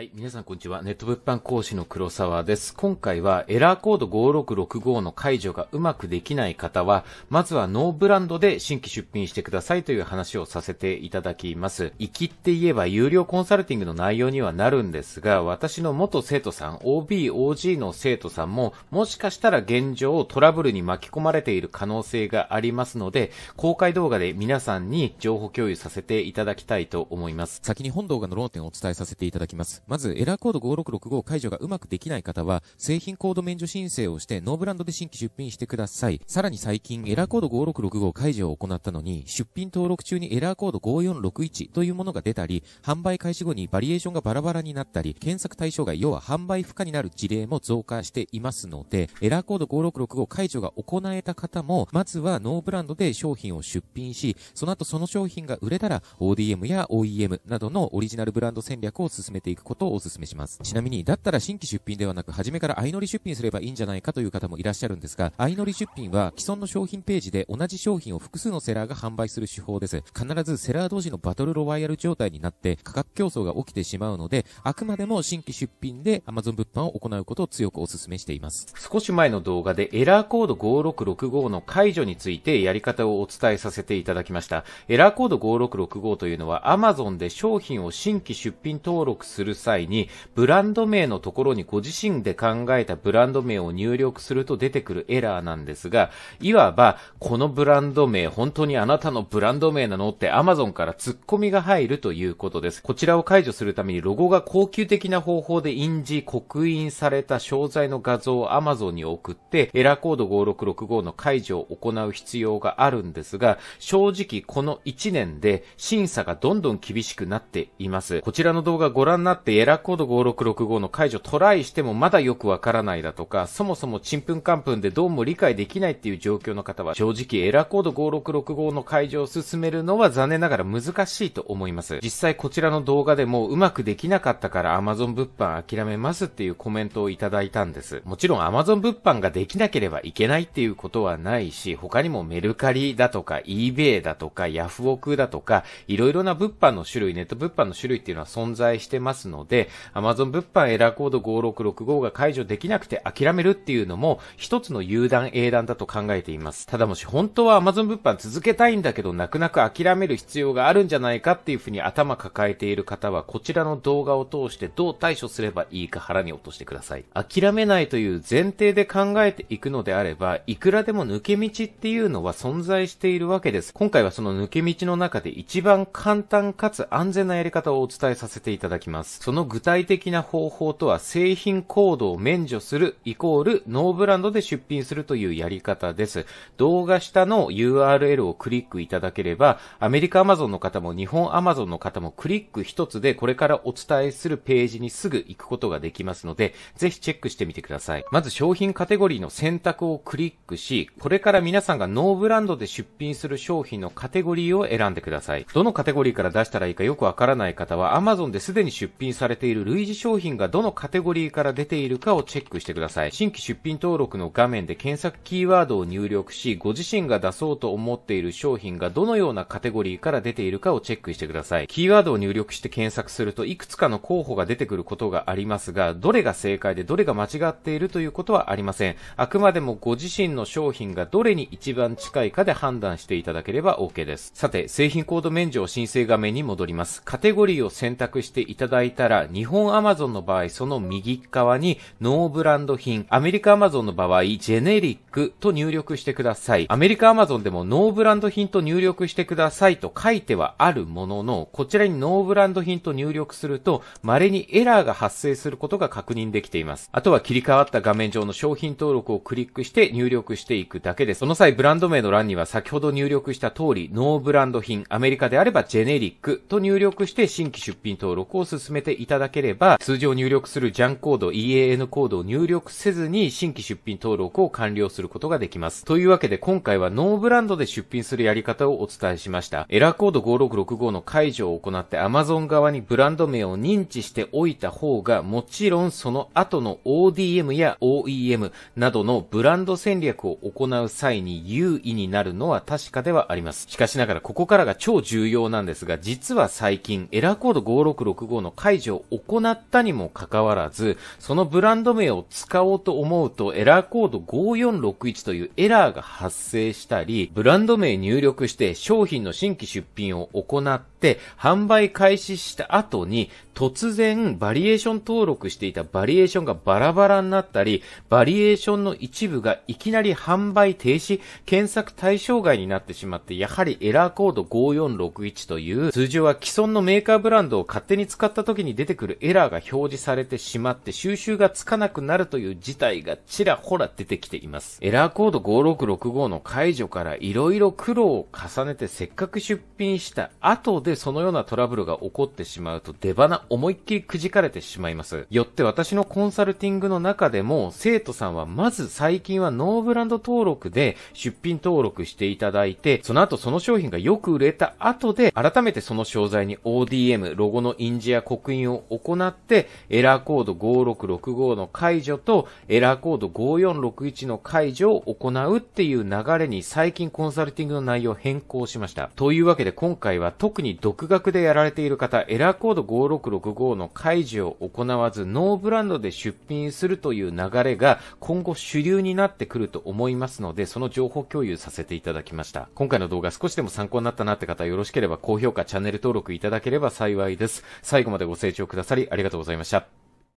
はい。皆さん、こんにちは。ネット物販講師の黒沢です。今回は、エラーコード5665の解除がうまくできない方は、まずはノーブランドで新規出品してくださいという話をさせていただきます。行きって言えば、有料コンサルティングの内容にはなるんですが、私の元生徒さん、OB、OG の生徒さんも、もしかしたら現状トラブルに巻き込まれている可能性がありますので、公開動画で皆さんに情報共有させていただきたいと思います。先に本動画の論点をお伝えさせていただきます。まず、エラーコード5665解除がうまくできない方は、製品コード免除申請をして、ノーブランドで新規出品してください。さらに最近、エラーコード5665解除を行ったのに、出品登録中にエラーコード5461というものが出たり、販売開始後にバリエーションがバラバラになったり、検索対象外、要は販売不可になる事例も増加していますので、エラーコード5665解除が行えた方も、まずはノーブランドで商品を出品し、その後その商品が売れたら、ODM や OEM などのオリジナルブランド戦略を進めていくことをお勧めします。ちなみに、だったら新規出品ではなく、初めから相乗り出品すればいいんじゃないかという方もいらっしゃるんですが、相乗り出品は既存の商品ページで同じ商品を複数のセラーが販売する手法です。必ずセラー同士のバトルロワイヤル状態になって価格競争が起きてしまうので、あくまでも新規出品で Amazon 物販を行うことを強くお勧めしています。少し前の動画でエラーコード5665の解除についてやり方をお伝えさせていただきました。エラーコード5665というのは Amazon で商品を新規出品登録する際に、ブランド名のところにご自身で考えたブランド名を入力すると出てくるエラーなんですが、いわば、このブランド名、本当にあなたのブランド名なのって Amazon からツッコミが入るということです。こちらを解除するためにロゴが高級的な方法で印字、刻印された商材の画像を Amazon に送って、エラーコード5665の解除を行う必要があるんですが、正直この1年で審査がどんどん厳しくなっています。こちらの動画ご覧になってってエラーコード5665の解除トライしてもまだよくわからないだとか、そもそもちんぷんかんぷんでどうも理解できないっていう状況の方は、正直エラーコード5665の解除を進めるのは残念ながら難しいと思います。実際こちらの動画でもうまくできなかったから Amazon 物販諦めますっていうコメントをいただいたんです。もちろん Amazon 物販ができなければいけないっていうことはないし、他にもメルカリだとか eBay だとかヤフオクだとか、いろいろな物販の種類、ネット物販の種類っていうのは存在してますので、ので、Amazon 物販エラーコード5665が解除できなくて諦めるっていうのも、一つの有断英断だと考えています。ただもし本当は Amazon 物販続けたいんだけど、泣く泣く諦める必要があるんじゃないかっていうふうに頭抱えている方は、こちらの動画を通してどう対処すればいいか腹に落としてください。諦めないという前提で考えていくのであれば、いくらでも抜け道っていうのは存在しているわけです。今回はその抜け道の中で一番簡単かつ安全なやり方をお伝えさせていただきます。その具体的な方法とは製品コードを免除するイコールノーブランドで出品するというやり方です。動画下の URL をクリックいただければ、アメリカアマゾンの方も日本アマゾンの方もクリック一つでこれからお伝えするページにすぐ行くことができますので、ぜひチェックしてみてください。まず商品カテゴリーの選択をクリックし、これから皆さんがノーブランドで出品する商品のカテゴリーを選んでください。どのカテゴリーから出したらいいかよくわからない方はアマゾンですでに出品されている類似商品がどのカテゴリーから出ているかをチェックしてください。新規出品登録の画面で検索キーワードを入力し、ご自身が出そうと思っている商品がどのようなカテゴリーから出ているかをチェックしてください。キーワードを入力して検索すると、いくつかの候補が出てくることがありますが、どれが正解でどれが間違っているということはありません。あくまでもご自身の商品がどれに一番近いかで判断していただければ OK です。さて、製品コード免除を申請画面に戻ります。カテゴリーを選択していただいたら、ら、日本アマゾンの場合、その右側にノーブランド品、アメリカアマゾンの場合、ジェネリッククと入力してください。アメリカアマゾンでもノーブランド品と入力してくださいと書いてはあるものの、こちらにノーブランド品と入力すると、稀にエラーが発生することが確認できています。あとは切り替わった画面上の商品登録をクリックして入力していくだけです。その際、ブランド名の欄には先ほど入力した通り、ノーブランド品、アメリカであればジェネリックと入力して新規出品登録を進めていただければ、通常入力するジャンコード、EAN コードを入力せずに新規出品登録を完了するすることができます。というわけで今回はノーブランドで出品するやり方をお伝えしました。エラーコード5665の解除を行って Amazon 側にブランド名を認知しておいた方が、もちろんその後の ODM や OEM などのブランド戦略を行う際に優位になるのは確かではあります。しかしながらここからが超重要なんですが、実は最近エラーコード5665の解除を行ったにもかかわらず、そのブランド名を使おうと思うとエラーコード546 0.61というエラーが発生したり、ブランド名入力して商品の新規出品を行って、販売開始した後に突然バリエーション登録していたバリエーションがバラバラになったり、バリエーションの一部がいきなり販売停止、検索対象外になってしまって、やはりエラーコード5461という通常は既存のメーカーブランドを勝手に使った時に出てくるエラーが表示されてしまって収集がつかなくなるという事態がちらほら出てきています。エラーコード5665の解除から色々苦労を重ねてせっかく出品した後でそのようなトラブルが起こってしまうと出花思いっきりくじかれてしまいます。よって私のコンサルティングの中でも、生徒さんはまず最近はノーブランド登録で出品登録していただいて、その後その商品がよく売れた後で、改めてその商材に ODM、ロゴの印字や刻印を行って、エラーコード5665の解除と、エラーコード5461の解除を行うっていう流れに最近コンサルティングの内容を変更しました。というわけで今回は特に独学でやられている方、エラーコード5665 6 5の解除を行わずノーブランドで出品するという流れが今後主流になってくると思いますので、その情報共有させていただきました。今回の動画少しでも参考になったなって方よろしければ高評価、チャンネル登録いただければ幸いです。最後までご清聴くださりありがとうございました。